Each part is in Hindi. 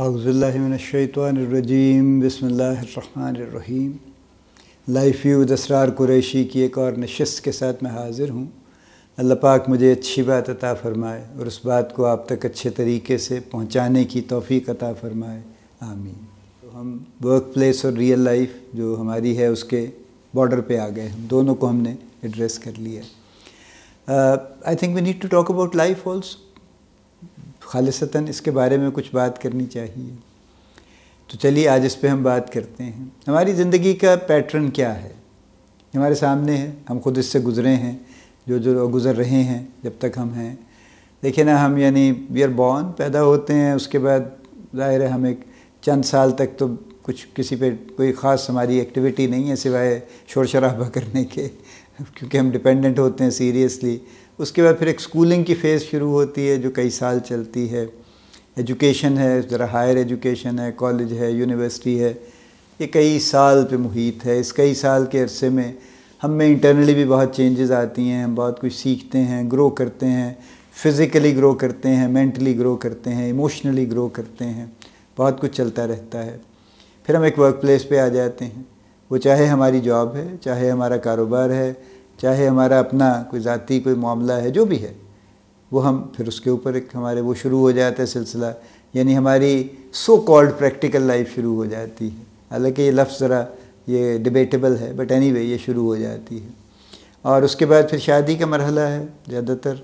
अगज़ुल्लाशतवानरजीम बसमीम लाइफ यू दसरार कुरैशी की एक और नशस्त के साथ मैं हाज़िर हूँ अल्लाह पाक मुझे अच्छी बात अता फ़रमाए और उस बात को आप तक अच्छे तरीके से पहुँचाने की तोफ़ी अता फ़रमाए आमीन तो हम वर्क प्लेस और रियल लाइफ जो हमारी है उसके बॉर्डर पर आ गए हम दोनों को हमने एड्रेस कर लिया I think we need to talk about life also खालसता इसके बारे में कुछ बात करनी चाहिए तो चलिए आज इस पर हम बात करते हैं हमारी ज़िंदगी का पैटर्न क्या है हमारे सामने है हम खुद इससे गुज़रे हैं जो जो गुज़र रहे हैं जब तक हम हैं देखिए ना हम यानी वी आर बॉर्न पैदा होते हैं उसके बाद ज़ाहिर है हम एक चंद साल तक तो कुछ किसी पे कोई ख़ास हमारी एक्टिविटी नहीं है सिवाय शोर शराबा करने के क्योंकि हम डिपेंडेंट होते हैं सीरियसली उसके बाद फिर एक स्कूलिंग की फ़ेज़ शुरू होती है जो कई साल चलती है एजुकेशन है ज़रा हायर एजुकेशन है कॉलेज है यूनिवर्सिटी है ये कई साल पे मुहित है इस कई साल के अरसे में हम में इंटरनली भी बहुत चेंजेस आती हैं हम बहुत कुछ सीखते हैं ग्रो करते हैं फिज़िकली ग्रो करते हैं मेंटली ग्रो करते हैं इमोशनली ग्रो करते हैं बहुत कुछ चलता रहता है फिर हम एक वर्क प्लेस पर आ जाते हैं वो चाहे हमारी जॉब है चाहे हमारा कारोबार है चाहे हमारा अपना कोई ज़ाती कोई मामला है जो भी है वो हम फिर उसके ऊपर एक हमारे वो शुरू हो जाता है सिलसिला यानी हमारी सो कॉल्ड प्रैक्टिकल लाइफ शुरू हो जाती है हालांकि ये लफ्ज़ ज़रा ये डिबेटेबल है बट एनी anyway, ये शुरू हो जाती है और उसके बाद फिर शादी का मरहला है ज़्यादातर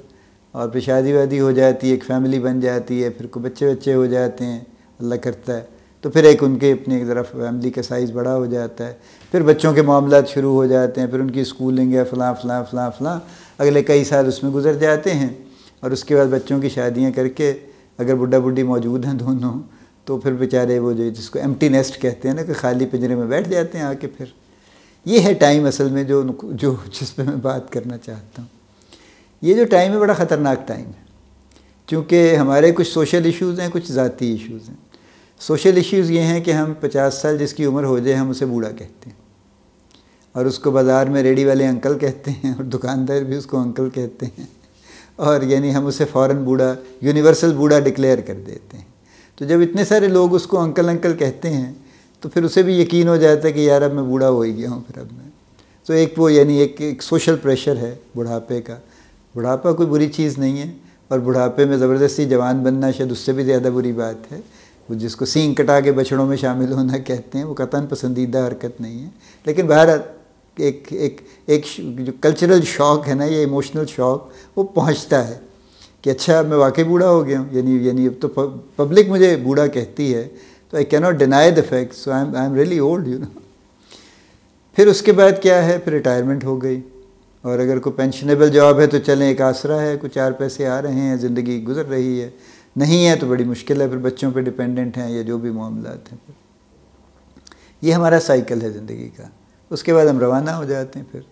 और फिर शादी वादी हो जाती है एक फैमिली बन जाती है फिर को बच्चे बच्चे हो जाते हैं अल्लाह करता है तो फिर एक उनके अपनी एक तरफ फैमिली का साइज़ बड़ा हो जाता है फिर बच्चों के मामला शुरू हो जाते हैं फिर उनकी स्कूलिंग है फ़लाँ फ़लाँ फ़लाँ फ़लाँ अगले कई साल उसमें गुजर जाते हैं और उसके बाद बच्चों की शादियाँ करके अगर बुढ़ा बुढ़ी मौजूद हैं दोनों तो फिर बेचारे वो जो जिसको एम्प्टी नेस्ट कहते हैं ना कि खाली पिंजरे में बैठ जाते हैं आके फिर ये है टाइम असल में जो जो जिस पर मैं बात करना चाहता हूँ ये जो टाइम है बड़ा ख़तरनाक टाइम है क्योंकि हमारे कुछ सोशल इश्यूज़ हैं कुछ ज़ाती इश्यूज़ हैं सोशल इश्यूज़ ये हैं कि हम पचास साल जिसकी उम्र हो जाए हम उसे बूढ़ा कहते हैं और उसको बाज़ार में रेडी वाले अंकल कहते हैं और दुकानदार भी उसको अंकल कहते हैं और यानी हम उसे फ़ौर बूढ़ा यूनिवर्सल बूढ़ा डिक्लेयर कर देते हैं तो जब इतने सारे लोग उसको अंकल अंकल कहते हैं तो फिर उसे भी यकीन हो जाता है कि यार अब मैं बूढ़ा हो ही गया हूँ फिर अब मैं तो एक वो यानी एक, एक सोशल प्रेशर है बुढ़ापे का बुढ़ापा कोई बुरी चीज़ नहीं है और बुढ़ापे में ज़बरदस्ती जवान बनना शायद उससे भी ज़्यादा बुरी बात है वो जिसको सींग कटा के बछड़ों में शामिल होना कहते हैं वो कतन पसंदीदा हरकत नहीं है लेकिन भारत एक एक एक जो कल्चरल शौक है ना ये इमोशनल शौक वो पहुंचता है कि अच्छा मैं वाकई बूढ़ा हो गया हूँ यानी यानी अब तो पब्लिक मुझे बूढ़ा कहती है तो I cannot deny the fact so I am I am really old you know फिर उसके बाद क्या है फिर रिटायरमेंट हो गई और अगर कोई पेंशनेबल जॉब है तो चलें एक आसरा है कुछ चार पैसे आ रहे हैं ज़िंदगी गुजर रही है नहीं है तो बड़ी मुश्किल है फिर बच्चों पे डिपेंडेंट हैं या जो भी मामला हैं ये हमारा साइकिल है ज़िंदगी का उसके बाद हम रवाना हो जाते हैं फिर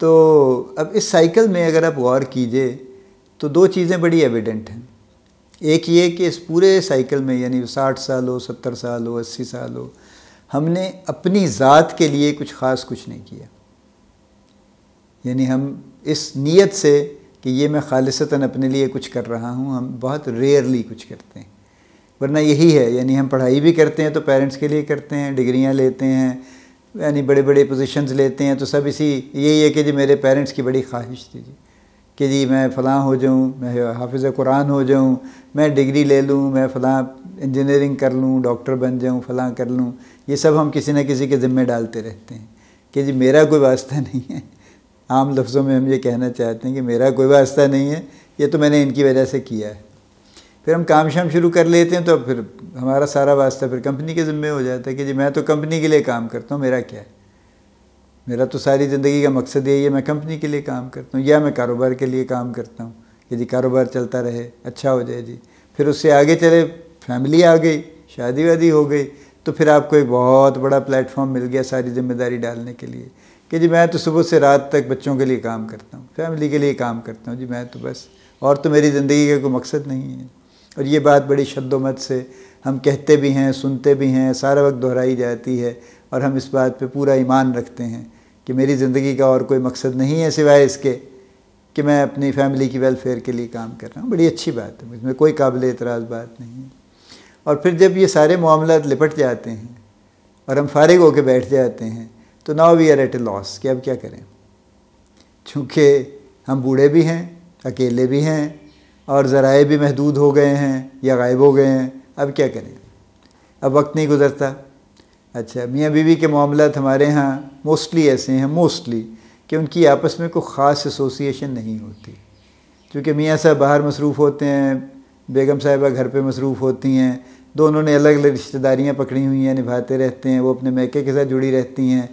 तो अब इस साइकिल में अगर आप गौर कीजिए तो दो चीज़ें बड़ी एविडेंट हैं एक ये कि इस पूरे साइकिल में यानी साठ साल हो सत्तर साल हो अस्सी साल हो हमने अपनी ज़ात के लिए कुछ ख़ास कुछ नहीं किया यानी हम इस नीयत से कि ये मैं खालिशता अपने लिए कुछ कर रहा हूँ हम बहुत रेयरली कुछ करते हैं वरना यही है यानी हम पढ़ाई भी करते हैं तो पेरेंट्स के लिए करते हैं डिग्रियाँ लेते हैं यानी बड़े बड़े पोजिशन लेते हैं तो सब इसी यही है कि जी मेरे पेरेंट्स की बड़ी ख्वाहिश थी जी कि जी मैं फ़लाँ हो जाऊँ मैं हाफिज़ कुरान हो जाऊँ मैं डिग्री ले लूँ मैं फ़लाँ इंजीनियरिंग कर लूँ डॉक्टर बन जाऊँ फ़लाँ कर लूँ ये सब हम किसी न किसी के ज़िम्मे डालते रहते हैं कि जी मेरा कोई वास्ता नहीं है आम लफ्ज़ों में हम ये कहना चाहते हैं कि मेरा कोई वास्ता नहीं है ये तो मैंने इनकी वजह से किया है फिर हम काम शाम शुरू कर लेते हैं तो फिर हमारा सारा वास्ता फिर कंपनी के ज़िम्मे हो जाता है कि जी मैं तो कंपनी के लिए काम करता हूँ मेरा क्या है मेरा तो सारी ज़िंदगी का मकसद यही है मैं कंपनी के लिए काम करता हूँ या मैं कारोबार के लिए काम करता हूँ कि जी कारोबार चलता रहे अच्छा हो जाए जी फिर उससे आगे चले फैमिली आ गई शादी वादी हो गई तो फिर आपको एक बहुत बड़ा प्लेटफॉर्म मिल गया सारी जिम्मेदारी डालने के लिए कि जी मैं तो सुबह से रात तक बच्चों के लिए काम करता हूँ फैमिली के लिए काम करता हूँ जी मैं तो बस और तो मेरी ज़िंदगी का कोई मकसद नहीं है और ये बात बड़ी शब्दोमत से हम कहते भी हैं सुनते भी हैं सारा वक्त दोहराई जाती है और हम इस बात पे पूरा ईमान रखते हैं कि मेरी ज़िंदगी का और कोई मकसद नहीं है सिवाय इसके कि मैं अपनी फैमिली की वेलफेयर के लिए काम कर रहा हूँ बड़ी अच्छी बात है इसमें कोई काबिल एतराज़ बात नहीं है और फिर जब ये सारे मामला लिपट जाते हैं और हम फारिग होकर बैठ जाते हैं तो now we are at a loss कि अब क्या करें चूँकि हम बूढ़े भी हैं अकेले भी हैं और ज़राए भी महदूद हो गए हैं या गायब हो गए हैं अब क्या करें अब वक्त नहीं गुजरता अच्छा मियाँ बीवी के मामला हमारे यहाँ मोस्टली ऐसे हैं मोस्टली कि उनकी आपस में कोई ख़ास एसोसिएशन नहीं होती क्योंकि मियाँ साहब बाहर मसरूफ़ होते हैं बेगम साहिबा घर पे मसरूफ़ होती हैं दोनों ने अलग अलग रिश्तेदारियाँ पकड़ी हुई हैं निभाते रहते हैं वो अपने मैके के साथ जुड़ी रहती हैं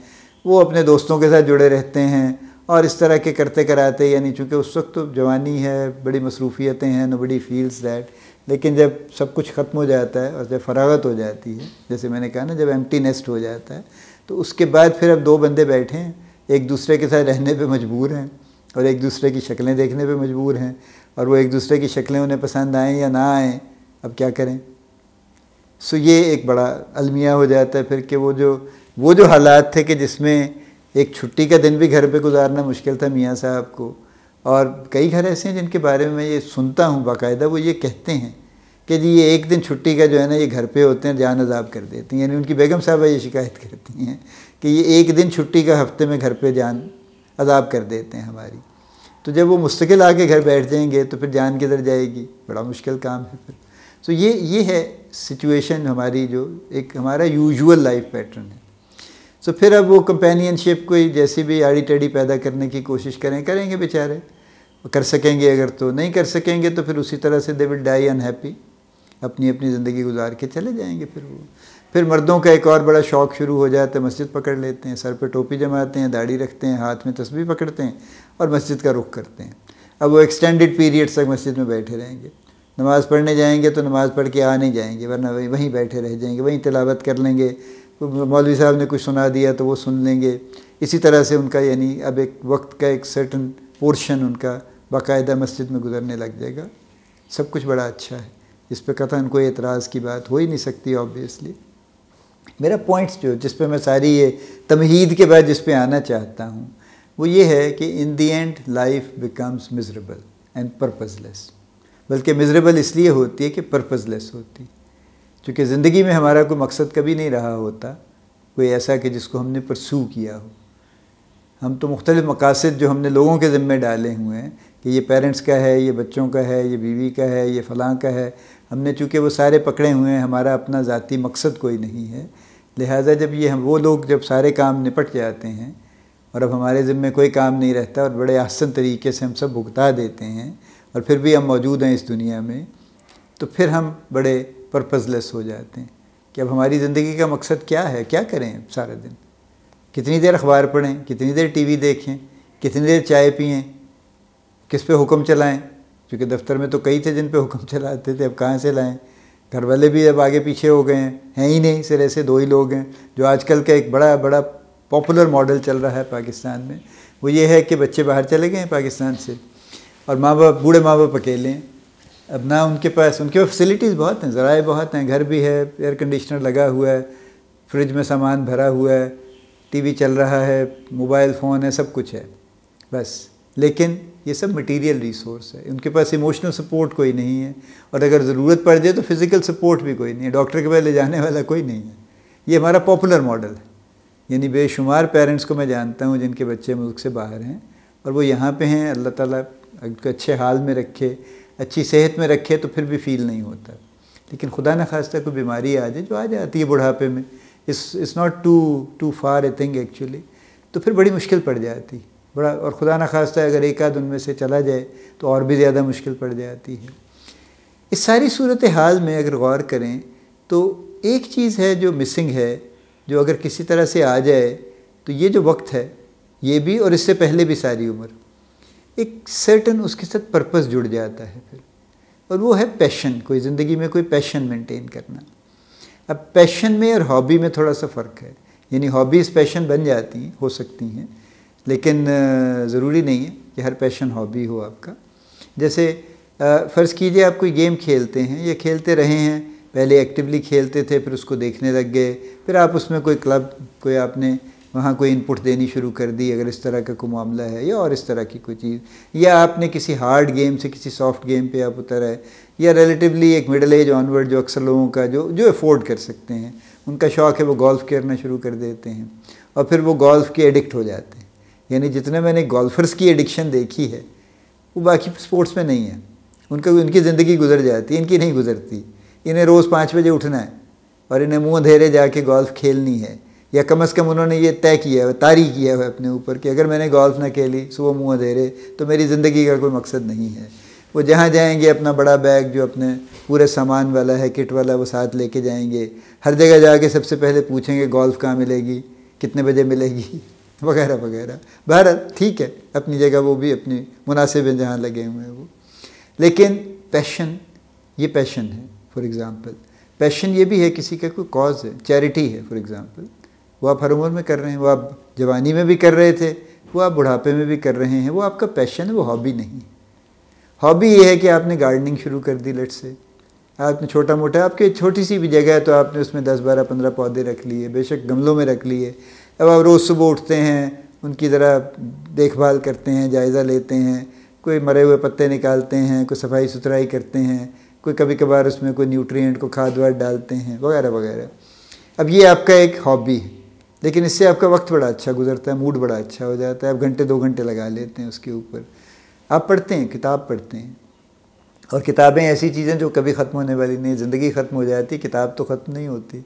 वो अपने दोस्तों के साथ जुड़े रहते हैं और इस तरह के करते कराते यानी चूँकि उस वक्त तो जवानी है बड़ी मसरूफियतें हैं नो बडी फील्स दैट लेकिन जब सब कुछ ख़त्म हो जाता है और जब फरागत हो जाती है जैसे मैंने कहा ना जब एम्प्टी नेस्ट हो जाता है तो उसके बाद फिर अब दो बंदे बैठे हैं एक दूसरे के साथ रहने पर मजबूर हैं और एक दूसरे की शक्लें देखने पर मजबूर हैं और वो एक दूसरे की शक्लें उन्हें पसंद आएँ या ना आएँ अब क्या करें सो ये एक बड़ा अलमिया हो जाता है फिर कि वो जो वो जो हालात थे कि जिसमें एक छुट्टी का दिन भी घर पे गुजारना मुश्किल था मियाँ साहब को और कई घर ऐसे हैं जिनके बारे में मैं ये सुनता हूँ बाकायदा वो ये कहते हैं कि जी ये एक दिन छुट्टी का जो है ना ये घर पे होते हैं जान अजाब कर देती हैं यानी उनकी बेगम साहबा ये शिकायत करती हैं कि ये एक दिन छुट्टी का हफ्ते में घर पे जान अजाब कर देते हैं हमारी तो जब वो मुस्तकिल आके घर बैठ जाएंगे तो फिर जान किधर जाएगी बड़ा मुश्किल काम है फिर सो so, ये ये है सिचुएशन हमारी जो एक हमारा यूजुअल लाइफ पैटर्न है सो so, फिर अब वो कंपेनियनशिप कोई जैसी भी आड़ी टेढ़ी पैदा करने की कोशिश करें करेंगे बेचारे कर सकेंगे अगर तो नहीं कर सकेंगे तो फिर उसी तरह से दे विल डाई अनहैप्पी अपनी अपनी ज़िंदगी गुजार के चले जाएंगे फिर वो फिर मर्दों का एक और बड़ा शौक़ शुरू हो जाता है मस्जिद पकड़ लेते हैं सर पे टोपी जमाते हैं दाढ़ी रखते हैं हाथ में तस्वीर पकड़ते हैं और मस्जिद का रुख करते हैं अब वो एक्सटेंडेड पीरियड्स तक मस्जिद में बैठे रहेंगे नमाज़ पढ़ने जाएंगे तो नमाज़ पढ़ के आ नहीं जाएंगे वरना वहीं वहीं बैठे रह जाएंगे वहीं तलावत कर लेंगे तो मौलवी साहब ने कुछ सुना दिया तो वो सुन लेंगे इसी तरह से उनका यानी अब एक वक्त का एक सर्टन पोर्शन उनका बाकायदा मस्जिद में गुजरने लग जाएगा सब कुछ बड़ा अच्छा है इस पर कथन कोई एतराज़ की बात हो ही नहीं सकती ऑब्वियसली मेरा पॉइंट्स जो जिस पर मैं सारी ये तमहीद के बाद जिस पर आना चाहता हूँ वो ये है कि in the end life becomes miserable and purposeless बल्कि मिजरेबल इसलिए होती है कि पर्पज़लेस होती क्योंकि ज़िंदगी में हमारा कोई मकसद कभी नहीं रहा होता कोई ऐसा कि जिसको हमने परसू किया हो हम तो मुख्तलिफ़ मकासद जो हमने लोगों के ज़िम्मे डाले हुए हैं कि ये पेरेंट्स का है ये बच्चों का है ये बीवी का है ये फ़लाँ का है हमने चूँकि वो सारे पकड़े हुए हैं हमारा अपना ज़ाती मकसद कोई नहीं है लिहाजा जब ये हम वो लोग जब सारे काम निपट जाते हैं और अब हमारे ज़िम्मे कोई काम नहीं रहता और बड़े आसन तरीके से हम सब भुगता देते हैं और फिर भी हम मौजूद हैं इस दुनिया में तो फिर हम बड़े पर्पज़लेस हो जाते हैं कि अब हमारी ज़िंदगी का मकसद क्या है क्या करें सारा दिन कितनी देर अखबार पढ़ें कितनी देर टीवी देखें कितनी देर चाय पिएँ किस पे हुक्म चलाएं क्योंकि दफ्तर में तो कई थे जिन पे हुक्म चलाते थे अब कहाँ से लाएं घर वाले भी अब आगे पीछे हो गए हैं हैं ही नहीं सिर ऐसे दो ही लोग हैं जो आजकल का एक बड़ा बड़ा पॉपुलर मॉडल चल रहा है पाकिस्तान में वो ये है कि बच्चे बाहर चले गए हैं पाकिस्तान से और माँ बाप बूढ़े माँ बाप अकेले हैं अब ना उनके पास उनके पास फैसिलिटीज़ बहुत हैं ज़राए बहुत हैं घर भी है एयर कंडीशनर लगा हुआ है फ्रिज में सामान भरा हुआ है टीवी चल रहा है मोबाइल फ़ोन है सब कुछ है बस लेकिन ये सब मटेरियल रिसोर्स है उनके पास इमोशनल सपोर्ट कोई नहीं है और अगर ज़रूरत पड़ जाए तो फिज़िकल सपोर्ट भी कोई नहीं है डॉक्टर के पास ले जाने वाला कोई नहीं है ये हमारा पॉपुलर मॉडल है यानी बेशुमार पेरेंट्स को मैं जानता हूँ जिनके बच्चे मुल्क से बाहर हैं और वो यहाँ पे हैं अल्लाह ताला उनको अच्छे हाल में रखे अच्छी सेहत में रखे तो फिर भी फील नहीं होता लेकिन खुदा न खास्ता कोई बीमारी आ जाए जो आ जाती है बुढ़ापे में this is not too too far a thing actually तो फिर बड़ी मुश्किल पड़ जाती बड़ा और खुदा न खास्ता अगर एक आध उनमें से चला जाए तो और भी ज़्यादा मुश्किल पड़ जाती है इस सारी सूरत हाल में अगर गौर करें तो एक चीज़ है जो मिसिंग है जो अगर किसी तरह से आ जाए तो ये जो वक्त है ये भी और इससे पहले भी सारी उम्र एक सर्टन उसके साथ पर्पस जुड़ जाता है फिर और वो है पैशन कोई ज़िंदगी में कोई पैशन मेंटेन करना अब पैशन में और हॉबी में थोड़ा सा फ़र्क है यानी हॉबीज़ पैशन बन जाती हैं हो सकती हैं लेकिन ज़रूरी नहीं है कि हर पैशन हॉबी हो आपका जैसे फ़र्ज़ कीजिए आप कोई गेम खेलते हैं या खेलते रहे हैं पहले एक्टिवली खेलते थे फिर उसको देखने लग गए फिर आप उसमें कोई क्लब कोई आपने वहाँ कोई इनपुट देनी शुरू कर दी अगर इस तरह का कोई मामला है या और इस तरह की कोई चीज़ या आपने किसी हार्ड गेम से किसी सॉफ्ट गेम पे आप उतर आए या रिलेटिवली एक मिडल एज ऑनवर्ड जो अक्सर लोगों का जो जो अफोर्ड कर सकते हैं उनका शौक़ है वो गोल्फ़ करना शुरू कर देते हैं और फिर वो गोल्फ़ के एडिक्ट हो जाते हैं यानी जितने मैंने गोल्फ़र्स की एडिक्शन देखी है वो बाकी स्पोर्ट्स में नहीं है उनका उनकी ज़िंदगी गुजर जाती है इनकी नहीं गुजरती इन्हें रोज़ पाँच बजे उठना है और इन्हें मुँह अंधेरे जाके गोल्फ़ खेलनी है या कम से कम उन्होंने ये तय किया है तारी किया है अपने ऊपर कि अगर मैंने गोल्फ ना खेली सुबह मुँह अंधेरे तो मेरी ज़िंदगी का कोई मकसद नहीं है वो जहाँ जाएंगे अपना बड़ा बैग जो अपने पूरे सामान वाला है किट वाला वो साथ लेके जाएंगे हर जगह जाके सबसे पहले पूछेंगे गोल्फ कहाँ मिलेगी कितने बजे मिलेगी वगैरह वगैरह बहरहाल ठीक है अपनी जगह वो भी अपनी मुनासिब हैं जहाँ लगे हुए हैं वो लेकिन पैशन ये पैशन है फॉर एग्ज़ाम्पल पैशन ये भी है किसी का कोई कॉज है चैरिटी है फॉर एग्ज़ाम्पल वो आप हर उम्र में कर रहे हैं वो आप जवानी में भी कर रहे थे वो आप बुढ़ापे में भी कर रहे हैं वो आपका पैशन है वो हॉबी नहीं हॉबी ये है कि आपने गार्डनिंग शुरू कर दी लेट से आपने छोटा मोटा आपके छोटी सी भी जगह है तो आपने उसमें दस बारह पंद्रह पौधे रख लिए बेशक गमलों में रख लिए अब आप रोज़ सुबह उठते हैं उनकी ज़रा देखभाल करते हैं जायज़ा लेते हैं कोई मरे हुए पत्ते निकालते हैं कोई सफाई सुथराई करते हैं कोई कभी कभार उसमें कोई न्यूट्रिएंट को खाद वाद डालते हैं वगैरह वगैरह अब ये आपका एक हॉबी है लेकिन इससे आपका वक्त बड़ा अच्छा गुजरता है मूड बड़ा अच्छा हो जाता है आप घंटे दो घंटे लगा लेते हैं उसके ऊपर आप पढ़ते हैं किताब पढ़ते हैं और किताबें ऐसी चीज़ें जो कभी ख़त्म होने वाली नहीं ज़िंदगी ख़त्म हो जाती किताब तो ख़त्म नहीं होती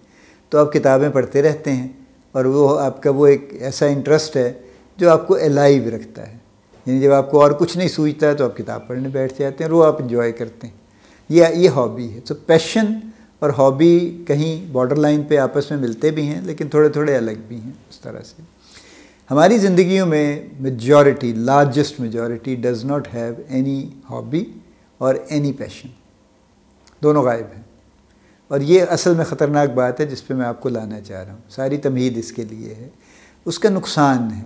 तो आप किताबें पढ़ते रहते हैं और वो आपका वो एक ऐसा इंटरेस्ट है जो आपको अलाइव रखता है यानी जब आपको और कुछ नहीं सूझता है तो आप किताब पढ़ने बैठ जाते हैं और वो आप इंजॉय करते हैं ये ये हॉबी है तो पैशन और हॉबी कहीं बॉर्डर लाइन पर आपस में मिलते भी हैं लेकिन थोड़े थोड़े अलग भी हैं उस तरह से हमारी ज़िंदगियों में majority largest majority does not have any hobby और एनी पैशन दोनों गायब हैं और ये असल में ख़तरनाक बात है जिस पे मैं आपको लाना चाह रहा हूँ सारी तमहीद इसके लिए है उसका नुकसान है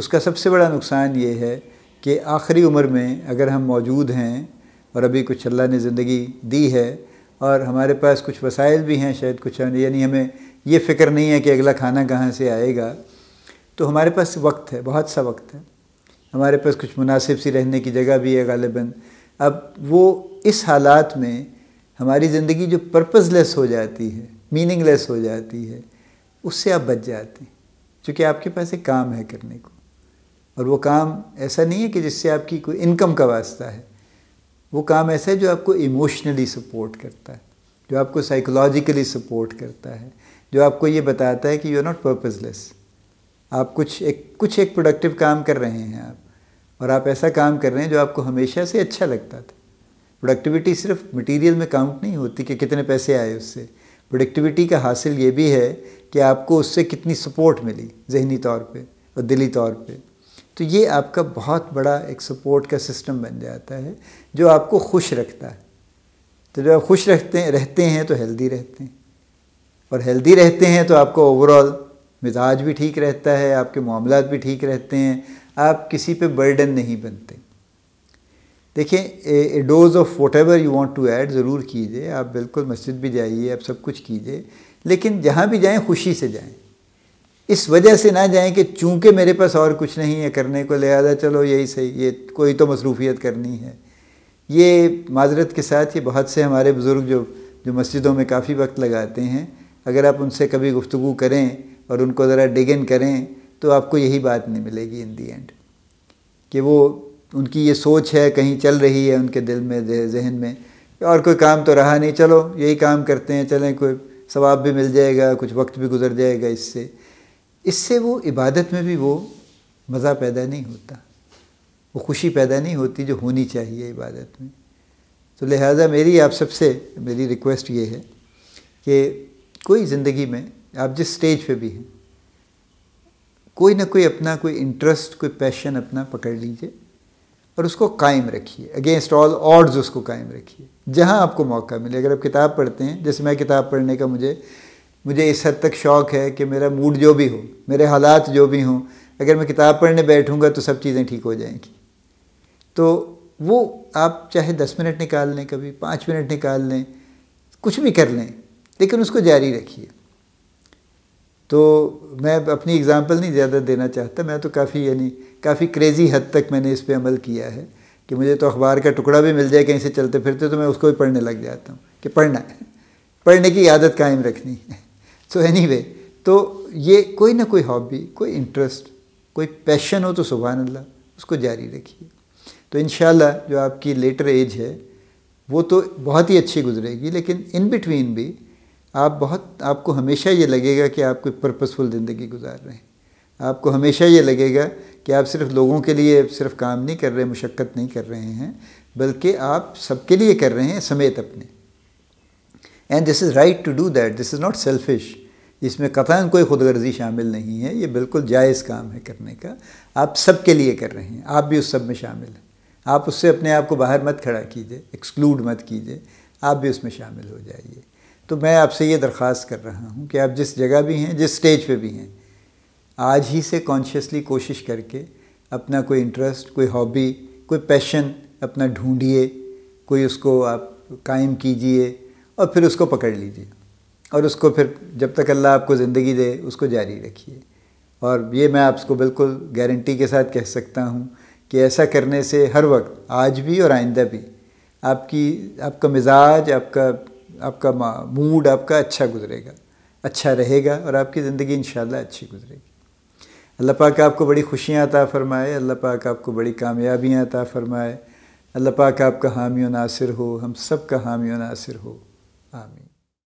उसका सबसे बड़ा नुकसान ये है कि आखिरी उम्र में अगर हम मौजूद हैं और अभी कुछ अल्लाह ने ज़िंदगी दी है और हमारे पास कुछ वसाइल भी हैं शायद कुछ यानी हमें ये फ़िक्र नहीं है कि अगला खाना कहाँ से आएगा तो हमारे पास वक्त है बहुत सा वक्त है हमारे पास कुछ मुनासिब सी रहने की जगह भी है गालिबा अब वो इस हालात में हमारी ज़िंदगी जो पर्पज़लेस हो जाती है मीनिंगलेस हो जाती है उससे आप बच जाते हैं क्योंकि आपके पास एक काम है करने को और वो काम ऐसा नहीं है कि जिससे आपकी कोई इनकम का वास्ता है वो काम ऐसा है जो आपको इमोशनली सपोर्ट करता है जो आपको साइकोलॉजिकली सपोर्ट करता है जो आपको ये बताता है कि यू आर नॉट पर्पजलेस आप कुछ एक कुछ एक प्रोडक्टिव काम कर रहे हैं आप और आप ऐसा काम कर रहे हैं जो आपको हमेशा से अच्छा लगता था प्रोडक्टिविटी सिर्फ मटेरियल में काउंट नहीं होती कि कितने पैसे आए उससे प्रोडक्टिविटी का हासिल ये भी है कि आपको उससे कितनी सपोर्ट मिली जहनी तौर पे और दिली तौर पे तो ये आपका बहुत बड़ा एक सपोर्ट का सिस्टम बन जाता है जो आपको खुश रखता है तो जब आप खुश रखते हैं रहते हैं तो हेल्दी रहते हैं और हेल्दी रहते हैं तो आपका ओवरऑल मिजाज भी ठीक रहता है आपके मामला भी ठीक रहते हैं आप किसी पे बर्डन नहीं बनते देखिए dose of whatever you want to add ज़रूर कीजिए आप बिल्कुल मस्जिद भी जाइए आप सब कुछ कीजिए लेकिन जहाँ भी जाएँ खुशी से जाएँ इस वजह से ना जाएं कि चूंकि मेरे पास और कुछ नहीं है करने को लिहाजा चलो यही सही ये कोई तो मसरूफियत करनी है ये माजरत के साथ ही बहुत से हमारे बुज़ुर्ग जो जो मस्जिदों में काफ़ी वक्त लगाते हैं अगर आप उनसे कभी गुफ्तु करें और उनको ज़रा डिगिन करें तो आपको यही बात नहीं मिलेगी इन दी एंड कि वो उनकी ये सोच है कहीं चल रही है उनके दिल में जहन में और कोई काम तो रहा नहीं चलो यही काम करते हैं चलें कोई सवाब भी मिल जाएगा कुछ वक्त भी गुजर जाएगा इससे इससे वो इबादत में भी वो मज़ा पैदा नहीं होता वो खुशी पैदा नहीं होती जो होनी चाहिए इबादत में तो लिहाजा मेरी आप सबसे मेरी रिक्वेस्ट ये है कि कोई ज़िंदगी में आप जिस स्टेज पे भी हैं कोई ना कोई अपना कोई इंटरेस्ट कोई पैशन अपना पकड़ लीजिए और उसको कायम रखिए अगेंस्ट ऑल ऑर्ड्स उसको कायम रखिए जहाँ आपको मौका मिले अगर आप किताब पढ़ते हैं जैसे मैं किताब पढ़ने का मुझे मुझे इस हद तक शौक़ है कि मेरा मूड जो भी हो मेरे हालात जो भी हों अगर मैं किताब पढ़ने बैठूँगा तो सब चीज़ें ठीक हो जाएंगी तो वो आप चाहे दस मिनट निकाल लें कभी पाँच मिनट निकाल लें कुछ भी कर लें लेकिन उसको जारी रखिए तो मैं अपनी एग्ज़ाम्पल नहीं ज़्यादा देना चाहता मैं तो काफ़ी यानी काफ़ी क्रेज़ी हद तक मैंने इस पर अमल किया है कि मुझे तो अखबार का टुकड़ा भी मिल जाए कहीं से चलते फिरते तो मैं उसको भी पढ़ने लग जाता हूँ कि पढ़ना है पढ़ने की आदत कायम रखनी है सो एनी वे तो ये कोई ना कोई हॉबी कोई इंटरेस्ट कोई पैशन हो तो सुबह अल्लाह उसको जारी रखिए तो इन जो आपकी लेटर एज है वो तो बहुत ही अच्छी गुजरेगी लेकिन इन बिटवीन भी आप बहुत आपको हमेशा ये लगेगा कि आप कोई पर्पसफुल ज़िंदगी गुजार रहे हैं आपको हमेशा ये लगेगा कि आप सिर्फ लोगों के लिए सिर्फ काम नहीं कर रहे मुशक्क़त नहीं कर रहे हैं बल्कि आप सबके लिए कर रहे हैं समेत अपने and this is right to do that this is not selfish इसमें कथान कोई खुदगर्जी शामिल नहीं है ये बिल्कुल जायज़ काम है करने का आप सब के लिए कर रहे हैं आप भी उस सब में शामिल हैं आप उससे अपने आप को बाहर मत खड़ा कीजिए एक्सक्लूड मत कीजिए आप भी उसमें शामिल हो जाइए तो मैं आपसे ये दरख्वास्त कर रहा हूँ कि आप जिस जगह भी हैं जिस स्टेज पर भी हैं आज ही से कॉन्शियसली कोशिश करके अपना कोई इंटरेस्ट कोई हॉबी कोई पैशन अपना ढूंढिए कोई उसको आप कायम कीजिए और फिर उसको पकड़ लीजिए और उसको फिर जब तक अल्लाह आपको ज़िंदगी दे उसको जारी रखिए और ये मैं आपको बिल्कुल गारंटी के साथ कह सकता हूँ कि ऐसा करने से हर वक्त आज भी और आइंदा भी आपकी आपका मिजाज आपका आपका मूड आपका अच्छा गुजरेगा अच्छा रहेगा और आपकी ज़िंदगी इन अच्छी गुजरेगी अल्लाह पाक आपको बड़ी खुशियाँ अता फ़रमाए अल्लाह पाक आपको बड़ी कामयाबियाँ अता फ़रमाए अल्लाह पाक आपका हामी नासिर हो हम सब का हामी नासिर हो आमीन